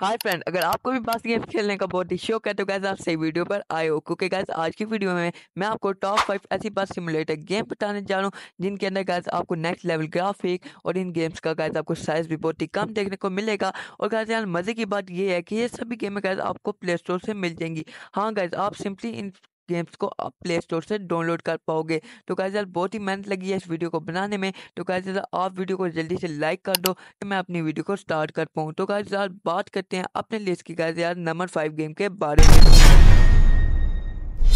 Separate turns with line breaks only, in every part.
hi friend अगर आपको भी बास गेम खेलने का बहुत ही शौक है तो गैस आप सही वीडियो पर आए हो क्योंकि गैस आज की वीडियो में मैं आपको टॉप फाइव ऐसी बात सिमुलेटर गेम बताने जा रहा हूँ जिनके अंदर गैस आपको नेक्स्ट लेवल ग्राफिक और इन गेम्स का गैस आपको साइज भी बहुत ही कम देखने को मिलेगा और गैस यार मज़े की बात यह है कि ये सभी गेमें गैस आपको प्ले स्टोर से मिल जाएंगी हाँ गैस आप सिंपली इन गेम्स को आप प्ले स्टोर से डाउनलोड कर पाओगे तो कह यार बहुत ही मेहनत लगी है इस वीडियो को बनाने में तो गाइज आप वीडियो को जल्दी से लाइक कर दो कि मैं अपनी वीडियो को स्टार्ट कर पाऊँ तो कहा बात करते हैं अपने लिस्ट की कह नंबर फाइव गेम के बारे में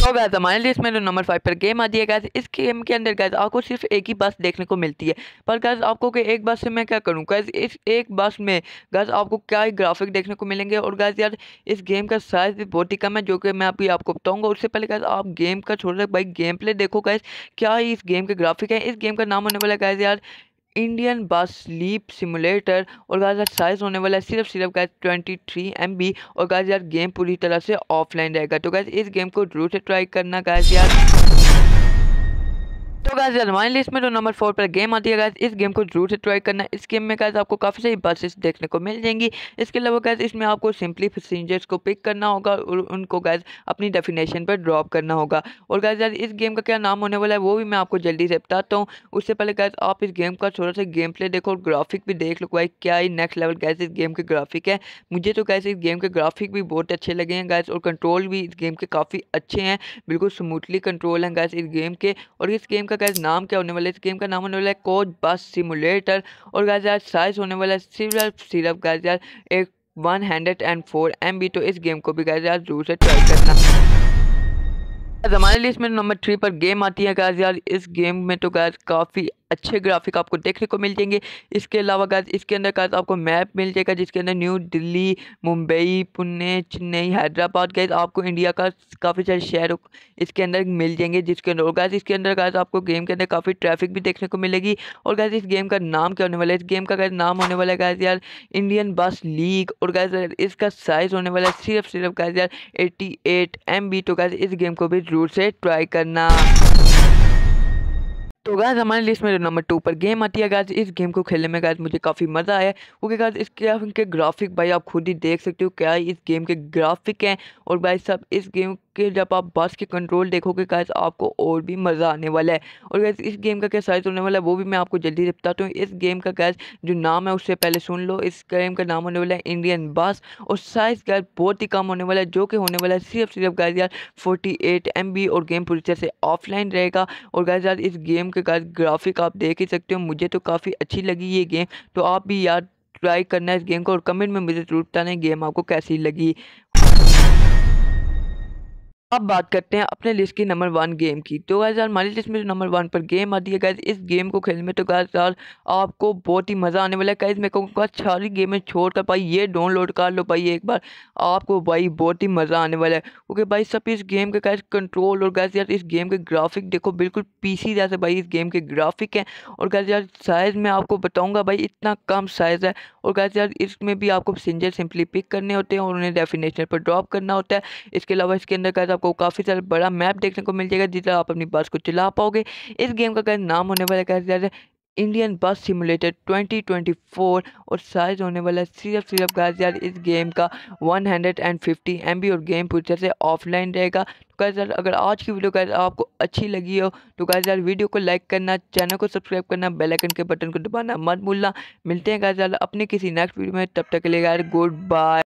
तो वैसे हमारे लिस्ट में जो नंबर फाइव पर गेम आती है गैस इस गेम के अंदर गैस आपको सिर्फ एक ही बस देखने को मिलती है पर गैस आपको कि एक बस से मैं क्या करूँ गैस इस एक बस में गैस आपको क्या ही ग्राफिक देखने को मिलेंगे और गैस यार इस गेम का साइज भी बहुत ही कम है जो कि मैं अभी आपको बताऊँगा उससे पहले गैस आप गेम का छोटा भाई गेम प्ले देखो गैस क्या इस गेम के ग्राफिक है इस गेम का नाम होने वाला गैस यार इंडियन बस स्लीप सिमुलेटर और गाइस यार साइज होने वाला है सिर्फ सिर्फ guys twenty three M B और गाइस यार गेम पूरी तरह से ऑफलाइन रहेगा तो गाइस इस गेम को जरूर से ट्राई करना गाइस यार तो गाइज यार हमारी लिस्ट में जो नंबर फोर पर गेम आती है गैस इस गेम को जरूर से ट्राई करना इस गेम में गाइज आपको काफ़ी सारी बसेस देखने को मिल जाएंगी इसके अलावा गाइज इसमें आपको सिंपली पैसेंजर्स को पिक करना होगा और उनको गैस अपनी डेफिनेशन पर ड्रॉप करना होगा और गाइज यार इस गेम का क्या नाम होने वाला है वो भी मैं आपको जल्दी से बताता हूँ उससे पहले गाइज आप इस गेम का थोड़ा सा गेम प्ले देखो और ग्राफिक भी देख लो भाई क्या ही नेक्स्ट लेवल गैस इस गेम के ग्राफिक है मुझे तो गैस इस गेम के ग्राफिक भी बहुत अच्छे लगे हैं गैस और कंट्रोल भी इस गेम के काफ़ी अच्छे हैं बिल्कुल स्मूथली कंट्रोल हैं गैस इस गेम के और इस गेम का गैस नाम क्या होने वाला है इस गेम का नाम होने वाला है कोच बस सिमुलेटर और गैस यार साइज होने वाला है सिर्फ सिर्फ गैस यार एक one hundred and four M B तो इस गेम को भी गैस यार जरूर से ट्राई करना हमारे लिस्ट में नंबर थ्री पर गेम आती है गैस यार इस गेम में तो गैस काफ़ी अच्छे ग्राफिक आपको देखने को मिल जाएंगे इसके अलावा गैस इसके अंदर गाइज आपको मैप मिल जाएगा जिसके अंदर न्यू दिल्ली मुंबई पुणे चेन्नई हैदराबाद गए आपको इंडिया का काफ़ी सारे शहर इसके अंदर मिल जाएंगे जिसके अंदर और गैस इसके अंदर गाइज आपको गेम के अंदर काफ़ी ट्रैफिक भी देखने को मिलेगी और गैस इस गेम का नाम क्या होने वाला है इस गेम का गाइज नाम होने वाला है गाइज यार इंडियन बस लीग और गाइज इसका साइज़ होने वाला है सिर्फ सिर्फ गाइज यार एट्टी एट एम बी तो गैस इस गेम को भी जरूर से ट्राई करना तो गाज हमारी लिस्ट में जो नंबर टू पर गेम आती है गाज इस गेम को खेलने में गाज मुझे काफ़ी मज़ा आया क्योंकि गाज इसके इनके ग्राफिक भाई आप खुद ही देख सकते हो क्या इस गेम के ग्राफिक हैं और भाई साहब इस गेम कि जब आप बस के कंट्रोल देखोगे गैस आपको और भी मज़ा आने वाला है और गैस इस गेम का क्या साइज होने वाला है वो भी मैं आपको जल्दी बताता हूँ इस गेम का गैस जो नाम है उससे पहले सुन लो इस गेम का नाम होने वाला है इंडियन बस और साइज़ गैस बहुत ही कम होने वाला है जो कि होने वाला है सिर्फ सिर्फ गैस यार फोर्टी एट एम बी और गेम पूरी तरह से ऑफलाइन रहेगा और गैस यार इस गेम के गैस ग्राफिक आप देख ही सकते हो मुझे तो काफ़ी अच्छी लगी ये गेम तो आप भी यार ट्राई करना है इस गेम को और कमेंट में मुझे जरूर बताना है गेम आपको कैसी लगी अब बात करते हैं अपने लिस्ट की नंबर वन गेम की तो गैस यार हमारी लिस्ट में जो नंबर वन पर गेम आती है गैस इस गेम को खेलने में तो गैस यार आपको बहुत ही मज़ा आने वाला है गैस मैं कहूँगा सारी गेमें छोड़ कर भाई ये डाउनलोड कर लो भाई एक बार आपको भाई बहुत ही मज़ा आने वाला है क्योंकि भाई सब इस गेम के गैस कंट्रोल और गैस यार इस गेम के ग्राफिक देखो बिल्कुल पी जैसे भाई इस गेम के ग्राफिक हैं और गैस यार साइज़ मैं आपको बताऊँगा भाई इतना कम साइज़ है और गैस यार इसमें भी आपको पैसेंजर सिंपली पिक करने होते हैं और उन्हें डेफिनेशन पर ड्रॉप करना होता है इसके अलावा इसके अंदर गैस आपको काफ़ी सारा बड़ा मैप देखने को मिल जाएगा जिससे आप अपनी बस को चला पाओगे इस गेम का नाम होने वाला कहा है इंडियन बस सिमुलेटर 2024 और साइज होने वाला सिर्फ सिर्फ गाज यार इस गेम का 150 हंड्रेड और गेम पूरी तरह से ऑफलाइन रहेगा तो कह यार अगर आज की वीडियो गाइस आपको अच्छी लगी हो तो गाइस यार वीडियो को लाइक करना चैनल को सब्सक्राइब करना बेल आइकन के बटन को दबाना मत भूलना मिलते हैं गाज यार अपने किसी नेक्स्ट वीडियो में तब तक के लिए गुड बाय